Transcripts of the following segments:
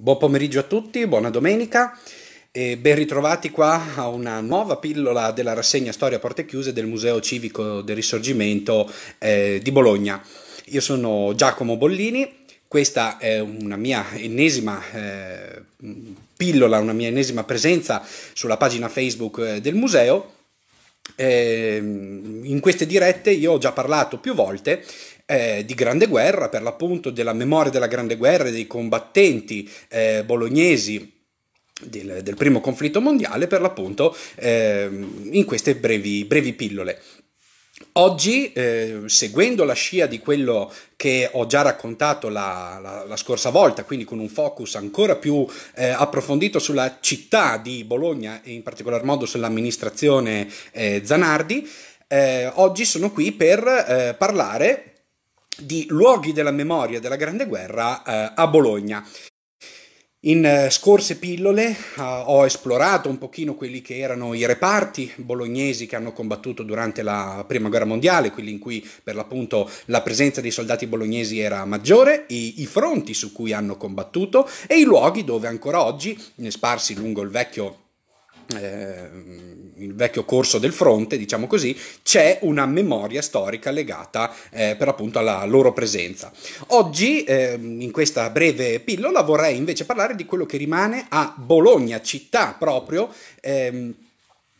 Buon pomeriggio a tutti, buona domenica e ben ritrovati qua a una nuova pillola della rassegna Storia Porte Chiuse del Museo Civico del Risorgimento eh, di Bologna. Io sono Giacomo Bollini, questa è una mia ennesima eh, pillola, una mia ennesima presenza sulla pagina Facebook eh, del museo. Eh, in queste dirette io ho già parlato più volte eh, di Grande Guerra, per l'appunto della memoria della Grande Guerra e dei combattenti eh, bolognesi del, del, primo conflitto mondiale, per l'appunto eh, in queste brevi, brevi pillole. Oggi, eh, seguendo la scia di quello che ho già raccontato la, la, la scorsa volta, quindi con un focus ancora più eh, approfondito sulla città di Bologna e in particolar modo sull'amministrazione eh, Zanardi, eh, oggi sono qui per eh, parlare di luoghi della memoria della Grande Guerra eh, a Bologna. In eh, scorse pillole eh, ho esplorato un pochino quelli che erano i reparti bolognesi che hanno combattuto durante la Prima Guerra Mondiale, quelli in cui per l'appunto la presenza dei soldati bolognesi era maggiore, i, i fronti su cui hanno combattuto e i luoghi dove ancora oggi, sparsi lungo il vecchio eh, il vecchio corso del fronte, diciamo così, c'è una memoria storica legata eh, per appunto alla loro presenza. Oggi, eh, in questa breve pillola, vorrei invece parlare di quello che rimane a Bologna, città proprio. Ehm,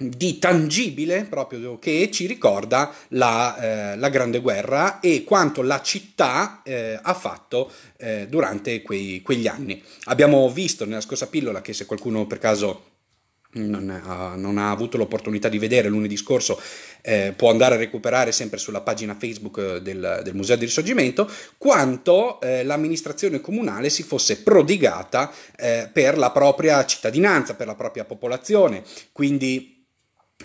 di tangibile proprio che ci ricorda la, eh, la, Grande Guerra e quanto la città eh, ha fatto eh, durante quei, quegli anni. Abbiamo visto nella scorsa pillola che se qualcuno per caso non ha, non ha, avuto l'opportunità di vedere lunedì scorso, eh, può andare a recuperare sempre sulla pagina Facebook eh, del, del Museo del Risorgimento, quanto eh, l'amministrazione comunale si fosse prodigata eh, per la propria cittadinanza, per la propria popolazione. Quindi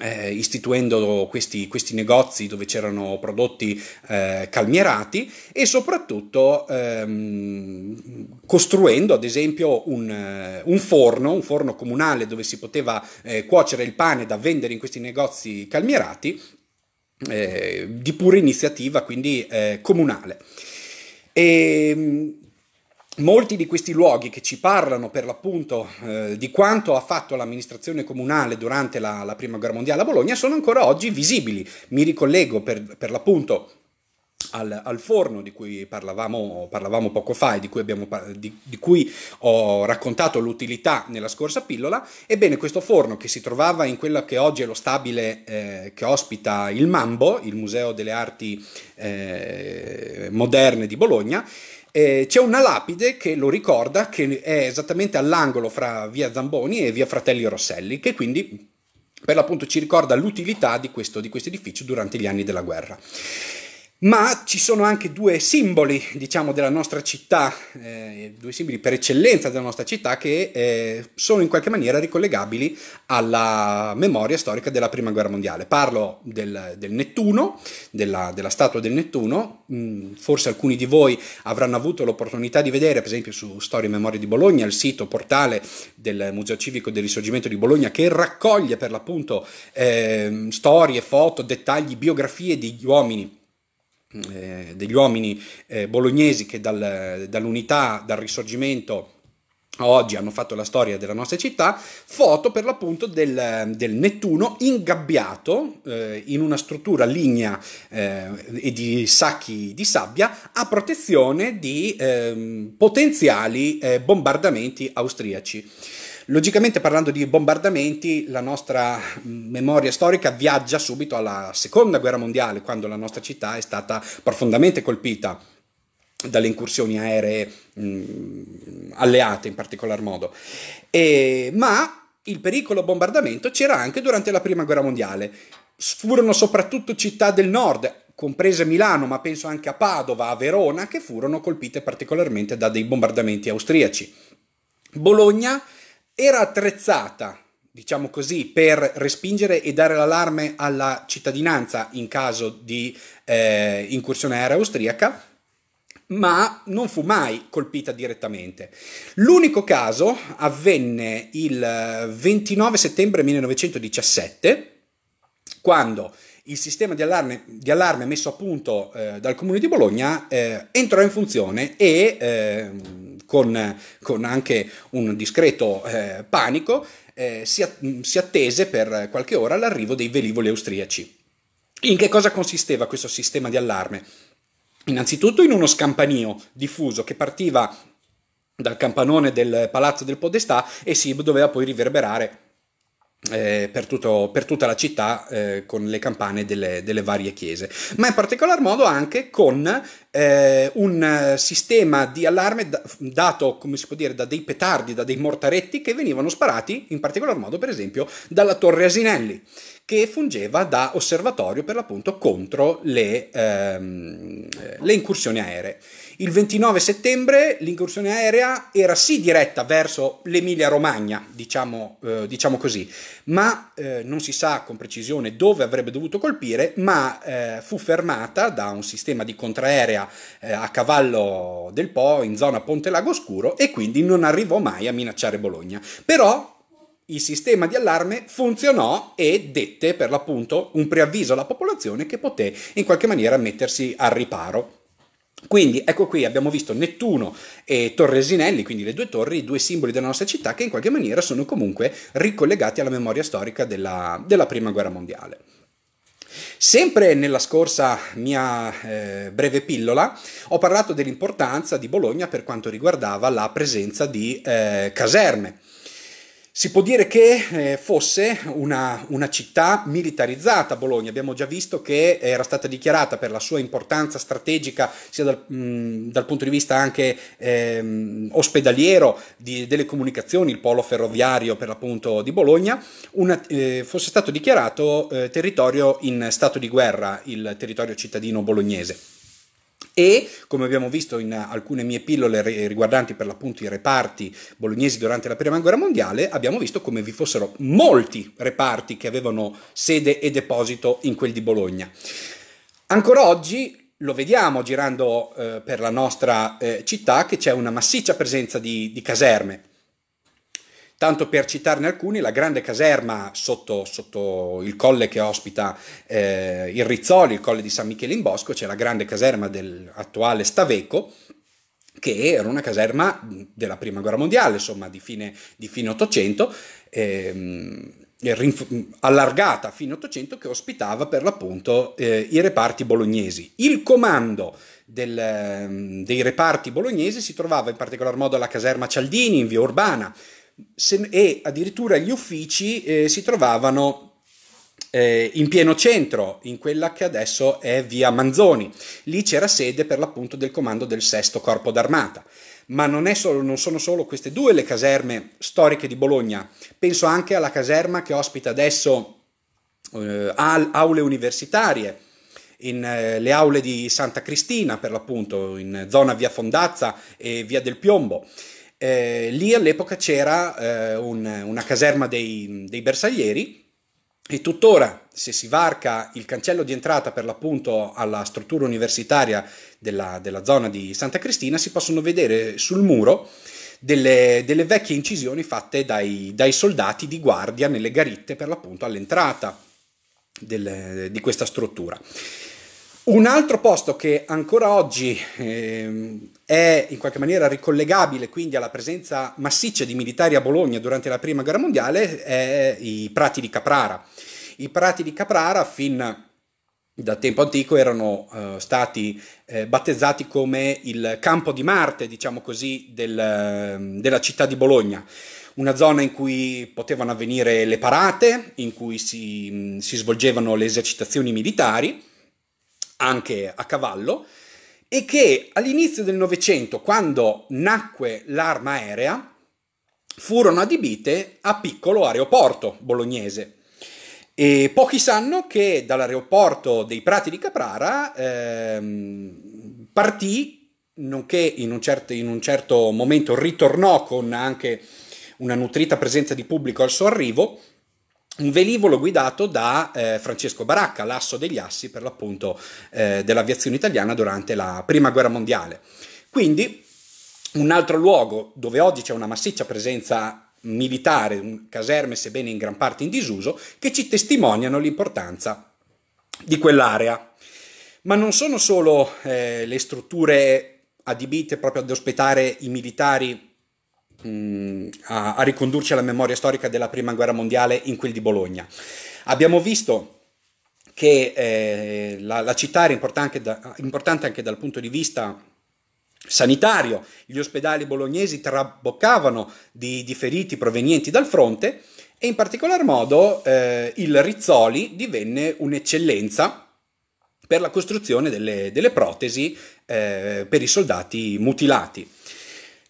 eh, istituendo questi, questi, negozi dove c'erano prodotti eh, calmierati e soprattutto ehm, costruendo ad esempio un, eh, un, forno, un forno comunale dove si poteva eh, cuocere il pane da vendere in questi negozi calmierati eh, di pura iniziativa quindi eh, comunale. E, ehm, molti di questi luoghi che ci parlano per l'appunto eh, di quanto ha fatto l'amministrazione comunale durante la, la, prima guerra mondiale a Bologna sono ancora oggi visibili. Mi ricollego per, per l'appunto al, al, forno di cui parlavamo, parlavamo poco fa e di cui, abbiamo, di, di cui, ho raccontato l'utilità nella scorsa pillola, ebbene questo forno che si trovava in quello che oggi è lo stabile eh, che ospita il Mambo, il Museo delle Arti eh, Moderne di Bologna, eh, c'è una lapide che lo ricorda, che è esattamente all'angolo fra via Zamboni e via Fratelli Rosselli, che quindi per l'appunto ci ricorda l'utilità di questo, di questo edificio durante gli anni della guerra ma ci sono anche due simboli, diciamo, della nostra città, eh, due simboli per eccellenza della nostra città che eh, sono in qualche maniera ricollegabili alla memoria storica della Prima Guerra Mondiale. Parlo del, del Nettuno, della, della, statua del Nettuno, mm, forse alcuni di voi avranno avuto l'opportunità di vedere, per esempio su Storia e Memoria di Bologna, il sito portale del Museo Civico del Risorgimento di Bologna che raccoglie per l'appunto eh, storie, foto, dettagli, biografie degli uomini eh, degli uomini eh, bolognesi che dal, dall'unità, dal risorgimento a oggi hanno fatto la storia della nostra città, foto per l'appunto del, del Nettuno ingabbiato eh, in una struttura lignea eh, e di sacchi di sabbia a protezione di ehm, eh, potenziali bombardamenti austriaci. Logicamente parlando di bombardamenti, la nostra mm, memoria storica viaggia subito alla seconda guerra mondiale, quando la nostra città è stata profondamente colpita dalle incursioni aeree mh, mm, alleate in particolar modo. E, ma il pericolo bombardamento c'era anche durante la prima guerra mondiale. Furono soprattutto città del nord, comprese Milano, ma penso anche a Padova, a Verona, che furono colpite particolarmente da dei bombardamenti austriaci. Bologna era attrezzata, diciamo così, per respingere e dare l'allarme alla cittadinanza in caso di eh, incursione aerea austriaca, ma non fu mai colpita direttamente. L'unico caso avvenne il 29 eh, settembre 1917, quando il sistema di allarme, di allarme messo a punto eh, dal comune di Bologna eh, entrò in funzione e ehm, con, con anche un discreto eh, panico, eh, si, mm, si attese per qualche ora l'arrivo dei velivoli austriaci. In che cosa consisteva questo sistema di allarme? Innanzitutto in uno scampanio diffuso che partiva dal campanone del palazzo del Podestà e si doveva poi riverberare eh, per, tutto, per, tutta la città eh, con le campane delle, delle, varie chiese, ma in particolar modo anche con eh, un sistema di allarme da, dato, come si può dire, da dei petardi, da dei mortaretti che venivano sparati, in particolar modo per esempio dalla Torre Asinelli, che fungeva da osservatorio per l'appunto contro le, ehm, le incursioni aeree. Il 29 settembre l'incursione aerea era sì diretta verso l'Emilia-Romagna, diciamo, eh, diciamo così, ma eh, non si sa con precisione dove avrebbe dovuto colpire, ma eh, fu fermata da un sistema di contraerea eh, a cavallo del Po in zona Ponte Lago Scuro e quindi non arrivò mai a minacciare Bologna. Però il sistema di allarme funzionò e dette per l'appunto un preavviso alla popolazione che poté in qualche maniera mettersi al riparo. Quindi ecco qui abbiamo visto Nettuno e Torresinelli, quindi le due torri, i due simboli della nostra città che in qualche maniera sono comunque ricollegati alla memoria storica della, della Prima Guerra Mondiale. Sempre nella scorsa mia eh, breve pillola ho parlato dell'importanza di Bologna per quanto riguardava la presenza di eh, caserme. Si può dire che eh, fosse una, una, città militarizzata Bologna, abbiamo già visto che era stata dichiarata per la sua importanza strategica sia dal, mm, dal punto di vista anche eh, ospedaliero di, delle comunicazioni, il polo ferroviario per l'appunto di Bologna, una, eh, fosse stato dichiarato eh, territorio in stato di guerra, il territorio cittadino bolognese e come abbiamo visto in alcune mie pillole riguardanti per l'appunto i reparti bolognesi durante la prima guerra mondiale, abbiamo visto come vi fossero molti reparti che avevano sede e deposito in quel di Bologna. Ancora oggi lo vediamo girando eh, per la nostra eh, città che c'è una massiccia presenza di, di caserme Tanto per citarne alcuni, la grande caserma sotto, sotto il colle che ospita eh, il Rizzoli, il colle di San Michele in Bosco, c'è cioè la grande caserma dell'attuale Staveco, che era una caserma della prima guerra mondiale, insomma di fine, di fine 800, ehm, allargata fino all'Ottocento che ospitava per l'appunto eh, i reparti bolognesi. Il comando del, ehm, dei reparti bolognesi si trovava in particolar modo alla caserma Cialdini in via Urbana, e addirittura gli uffici eh, si trovavano eh, in pieno centro, in quella che adesso è via Manzoni. Lì c'era sede per l'appunto del comando del sesto corpo d'armata. Ma non, solo, non, sono solo queste due le caserme storiche di Bologna, penso anche alla caserma che ospita adesso eh, aule universitarie, in, eh, le aule di Santa Cristina per l'appunto, in zona via Fondazza e via del Piombo. Eh, lì all'epoca c'era eh, un, una caserma dei, dei, bersaglieri e tuttora se si varca il cancello di entrata per l'appunto alla struttura universitaria della, della zona di Santa Cristina si possono vedere sul muro delle, delle vecchie incisioni fatte dai, dai, soldati di guardia nelle garitte per l'appunto all'entrata del, di questa struttura. Un altro posto che ancora oggi eh, è in qualche maniera ricollegabile quindi alla presenza massiccia di militari a Bologna durante la prima guerra mondiale è i prati di Caprara. I prati di Caprara fin da tempo antico erano eh, stati eh, battezzati come il campo di Marte, diciamo così, del, della città di Bologna una zona in cui potevano avvenire le parate, in cui si, si svolgevano le esercitazioni militari anche a cavallo, e che all'inizio del Novecento, quando nacque l'arma aerea, furono adibite a piccolo aeroporto bolognese. E pochi sanno che dall'aeroporto dei Prati di Caprara ehm, partì, nonché in un, certo, in un certo momento ritornò con anche una nutrita presenza di pubblico al suo arrivo, un velivolo guidato da eh, Francesco Baracca, l'asso degli assi per l'appunto eh, dell'aviazione italiana durante la prima guerra mondiale. Quindi un altro luogo dove oggi c'è una massiccia presenza militare, caserme sebbene in gran parte in disuso, che ci testimoniano l'importanza di quell'area. Ma non sono solo eh, le strutture adibite proprio ad ospitare i militari a, a ricondurci alla memoria storica della prima guerra mondiale in quel di Bologna. Abbiamo visto che eh, la, la, città era importante, da, importante, anche dal punto di vista sanitario, gli ospedali bolognesi traboccavano di, di feriti provenienti dal fronte e in particolar modo eh, il Rizzoli divenne un'eccellenza per la costruzione delle, delle protesi eh, per i soldati mutilati.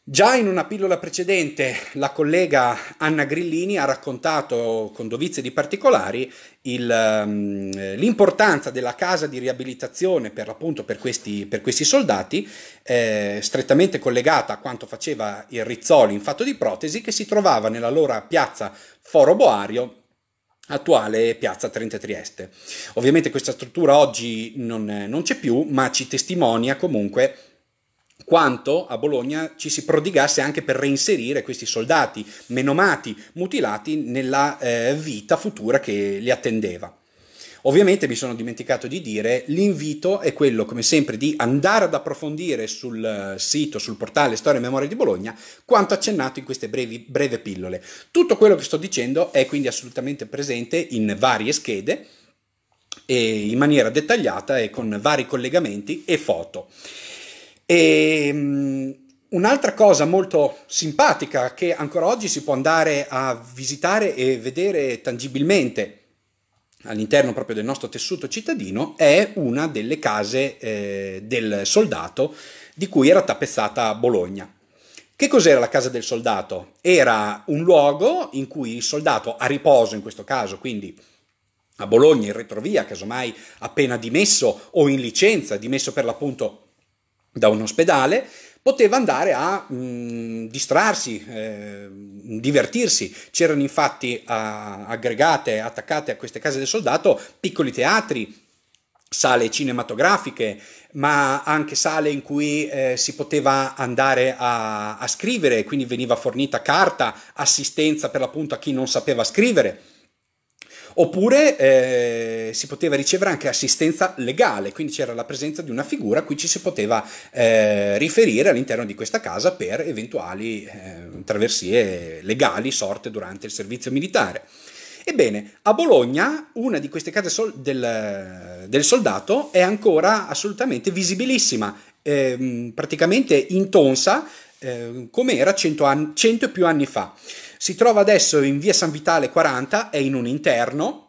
Già in una pillola precedente la collega Anna Grillini ha raccontato con dovizie di particolari il, ehm, l'importanza della casa di riabilitazione per appunto per questi, per questi soldati, eh, strettamente collegata a quanto faceva il Rizzoli in fatto di protesi, che si trovava nella loro piazza Foro Boario attuale piazza Trente Trieste. Ovviamente questa struttura oggi non, non c'è più, ma ci testimonia comunque quanto a Bologna ci si prodigasse anche per reinserire questi soldati menomati, mutilati nella eh, vita futura che li attendeva. Ovviamente mi sono dimenticato di dire, l'invito è quello come sempre di andare ad approfondire sul eh, sito, sul portale Storia e Memoria di Bologna, quanto accennato in queste brevi, breve pillole. Tutto quello che sto dicendo è quindi assolutamente presente in varie schede, in maniera dettagliata e con vari collegamenti e foto. E, ehm, Un'altra cosa molto simpatica che ancora oggi si può andare a visitare e vedere tangibilmente all'interno proprio del nostro tessuto cittadino è una delle case eh, del soldato di cui era tappezzata Bologna. Che cos'era la casa del soldato? Era un luogo in cui il soldato a riposo in questo caso, quindi a Bologna in retrovia, casomai appena dimesso o in licenza, dimesso per l'appunto da un ospedale, poteva andare a mh, mm, distrarsi, eh, divertirsi. C'erano infatti a, aggregate, attaccate a queste case del soldato, piccoli teatri, sale cinematografiche, ma anche sale in cui eh, si poteva andare a, a scrivere, quindi veniva fornita carta, assistenza per l'appunto a chi non sapeva scrivere Oppure eh, si poteva ricevere anche assistenza legale, quindi c'era la presenza di una figura a cui ci si poteva eh, riferire all'interno di questa casa per eventuali eh, traversie legali sorte durante il servizio militare. Ebbene, a Bologna una di queste case sol- del, del soldato è ancora assolutamente visibilissima Ehm, praticamente intonsa Ehm, come era 100, 100 e più anni fa. Si trova adesso in via San Vitale 40, è in un interno,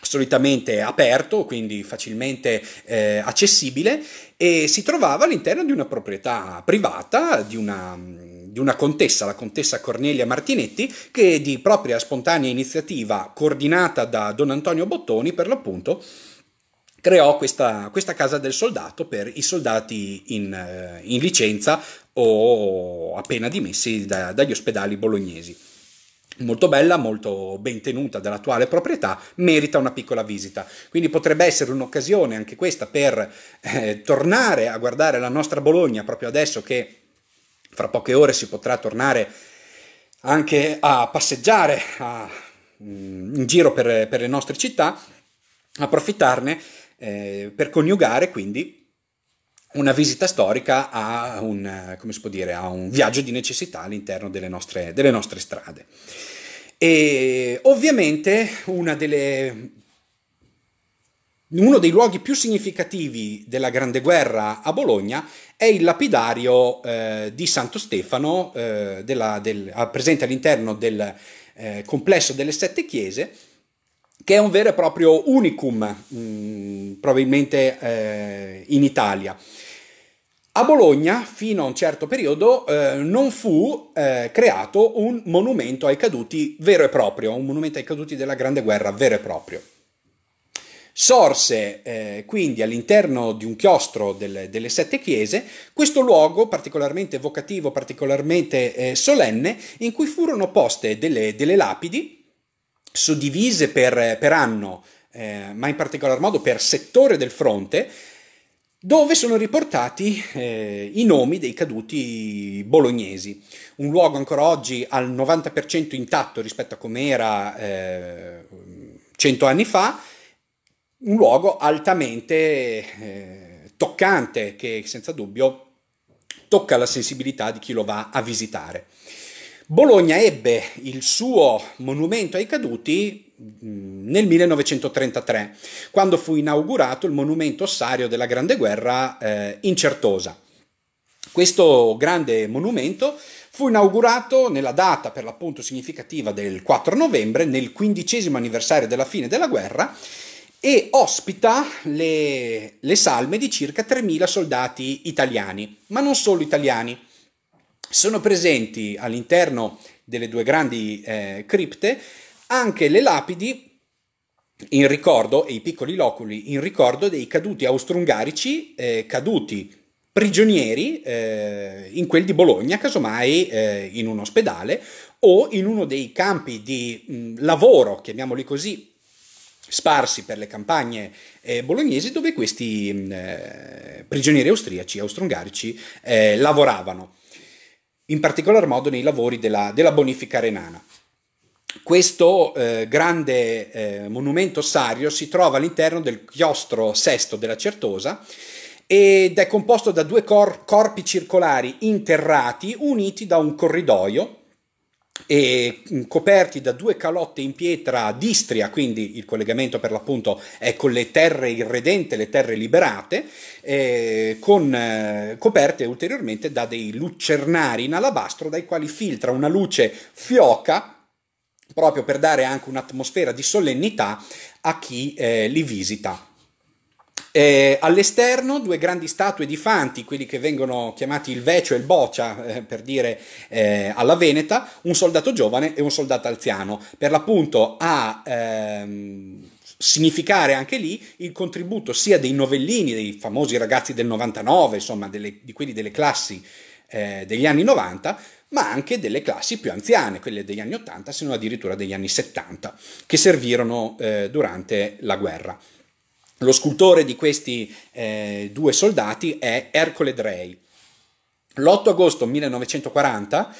solitamente aperto, quindi facilmente eh, accessibile, e si trovava all'interno di una proprietà privata di una, di una, contessa, la contessa Cornelia Martinetti, che di propria spontanea iniziativa, coordinata da Don Antonio Bottoni, per l'appunto, creò questa, questa, casa del soldato per i soldati in, eh, in licenza o appena dimessi da, dagli ospedali bolognesi. Molto bella, molto ben tenuta dall'attuale proprietà, merita una piccola visita. Quindi potrebbe essere un'occasione anche questa per eh, tornare a guardare la nostra Bologna proprio adesso che fra poche ore si potrà tornare anche a passeggiare a, mm, in giro per, per le nostre città, approfittarne eh, per coniugare quindi una visita storica a un, eh, dire, a un viaggio di necessità all'interno delle nostre, delle nostre strade. E ovviamente delle, uno dei luoghi più significativi della Grande Guerra a Bologna è il lapidario eh, di Santo Stefano, eh, della, del, presente all'interno del eh, complesso delle sette chiese, che è un vero e proprio unicum, mh, mm, probabilmente eh, in Italia. A Bologna, fino a un certo periodo, eh, non fu eh, creato un monumento ai caduti vero e proprio, un monumento ai caduti della Grande Guerra vero e proprio. Sorse eh, quindi all'interno di un chiostro del, delle sette chiese questo luogo particolarmente evocativo, particolarmente eh, solenne, in cui furono poste delle, delle lapidi suddivise per, per anno, eh, ma in particolar modo per settore del fronte, dove sono riportati eh, i nomi dei caduti bolognesi. Un luogo ancora oggi al 90% intatto rispetto a come era eh, 100 anni fa, un luogo altamente eh, toccante che senza dubbio tocca la sensibilità di chi lo va a visitare. Bologna ebbe il suo monumento ai caduti mm, nel 1933, quando fu inaugurato il monumento ossario della Grande Guerra eh, in Certosa. Questo grande monumento fu inaugurato nella data per l'appunto significativa del 4 novembre, nel quindicesimo anniversario della fine della guerra, e ospita le, le salme di circa 3.000 soldati italiani, ma non solo italiani sono presenti all'interno delle due grandi eh, cripte anche le lapidi in ricordo e i piccoli loculi in ricordo dei caduti austro-ungarici eh, caduti prigionieri eh, in quel di Bologna, casomai eh, in un ospedale o in uno dei campi di mh, mm, lavoro, chiamiamoli così, sparsi per le campagne eh, bolognesi dove questi mm, eh, prigionieri austriaci, austro-ungarici, eh, lavoravano in particolar modo nei lavori della, della bonifica renana. Questo eh, grande eh, monumento sario si trova all'interno del chiostro sesto della Certosa ed è composto da due cor- corpi circolari interrati uniti da un corridoio e mm, coperti da due calotte in pietra ad Istria, quindi il collegamento per l'appunto è con le terre irredente, le terre liberate, eh, con, eh, coperte ulteriormente da dei lucernari in alabastro dai quali filtra una luce fioca proprio per dare anche un'atmosfera di solennità a chi eh, li visita. Eh, all'esterno due grandi statue di fanti, quelli che vengono chiamati il Vecio e il Boccia, eh, per dire eh, alla Veneta, un soldato giovane e un soldato anziano, per l'appunto a ehm, significare anche lì il contributo sia dei novellini, dei famosi ragazzi del 99, insomma delle, di quelli delle classi eh, degli anni 90, ma anche delle classi più anziane, quelle degli anni 80, se non addirittura degli anni 70, che servirono eh, durante la guerra. Lo scultore di questi eh, due soldati è Ercole Drey. L'8 agosto 1940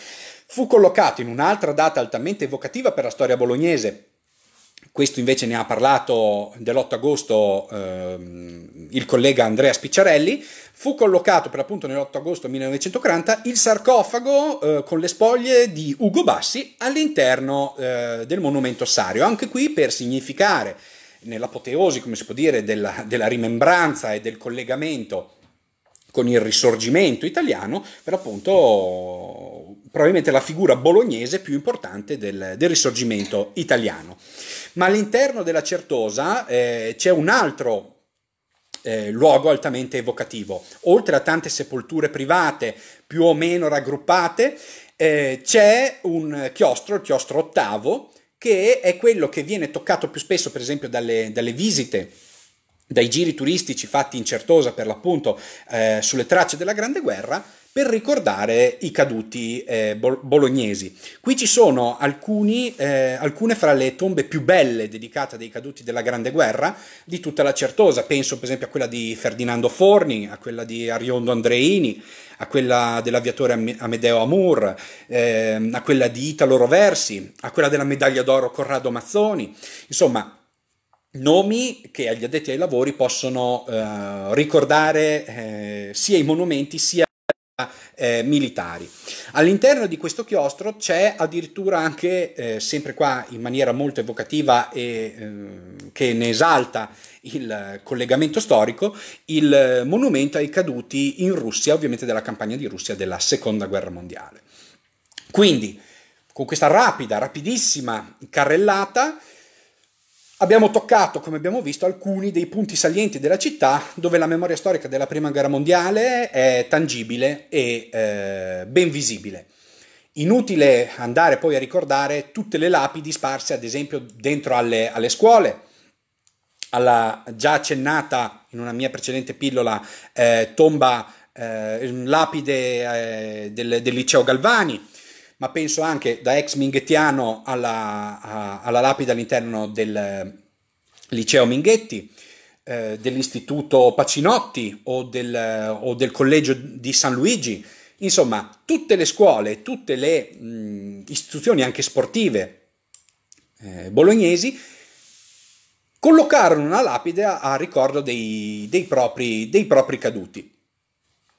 fu collocato in un'altra data altamente evocativa per la storia bolognese. Questo invece ne ha parlato dell'8 agosto ehm, il collega Andrea Spicciarelli. Fu collocato per l'appunto nell'8 agosto 1940 il sarcofago eh, con le spoglie di Ugo Bassi all'interno eh, del monumento Sario. Anche qui per significare nell'apoteosi, come si può dire, della, della rimembranza e del collegamento con il risorgimento italiano, per appunto probabilmente la figura bolognese più importante del, del risorgimento italiano. Ma all'interno della Certosa eh, c'è un altro eh, luogo altamente evocativo, oltre a tante sepolture private più o meno raggruppate, eh, c'è un chiostro, il chiostro ottavo, che è quello che viene toccato più spesso, per esempio, dalle, dalle visite dai giri turistici fatti in Certosa per l'appunto eh, sulle tracce della Grande Guerra per ricordare i caduti eh, bolognesi. Qui ci sono alcuni, eh, alcune fra le tombe più belle dedicate ai caduti della Grande Guerra di tutta la Certosa, penso per esempio a quella di Ferdinando Forni, a quella di Ariondo Andreini, a quella dell'aviatore Amedeo Amur, eh, a quella di Italo Roversi, a quella della medaglia d'oro Corrado Mazzoni, insomma nomi che agli addetti ai lavori possono eh, ricordare eh, sia i monumenti sia eh, militari. All'interno di questo chiostro c'è addirittura anche, eh, sempre qua in maniera molto evocativa e eh, che ne esalta il collegamento storico, il monumento ai caduti in Russia, ovviamente della campagna di Russia della seconda guerra mondiale. Quindi, con questa rapida, rapidissima carrellata, Abbiamo toccato, come abbiamo visto, alcuni dei punti salienti della città dove la memoria storica della Prima Guerra Mondiale è tangibile e eh, ben visibile. Inutile andare poi a ricordare tutte le lapidi sparse, ad esempio, dentro alle, alle scuole, alla già accennata in una mia precedente pillola eh, tomba eh, lapide eh, del, del liceo Galvani ma penso anche da ex minghettiano alla, a, alla lapide all'interno del ehm, liceo Minghetti, eh, dell'istituto Pacinotti o del, o del, collegio di San Luigi, insomma tutte le scuole, tutte le mh, istituzioni anche sportive eh, bolognesi collocarono una lapide a, a ricordo dei, dei, propri, dei propri caduti.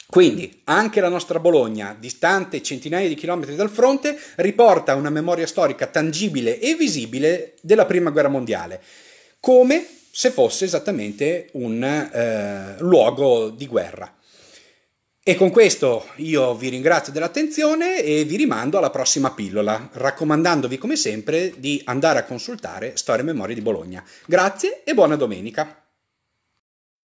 Quindi anche la nostra Bologna, distante centinaia di chilometri dal fronte, riporta una memoria storica tangibile e visibile della Prima Guerra Mondiale, come se fosse esattamente un eh, luogo di guerra. E con questo io vi ringrazio dell'attenzione e vi rimando alla prossima pillola, raccomandandovi come sempre di andare a consultare Storia e Memoria di Bologna. Grazie e buona domenica!